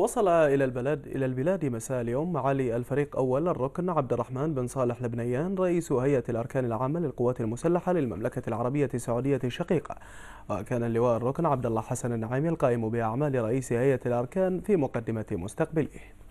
وصل إلى البلاد إلى البلاد مساء اليوم معالي الفريق أول الركن عبد الرحمن بن صالح لبنيان رئيس هيئة الأركان العامة للقوات المسلحة للمملكة العربية السعودية الشقيقة وكان اللواء الركن عبد الله حسن النعيمي القائم بأعمال رئيس هيئة الأركان في مقدمة مستقبله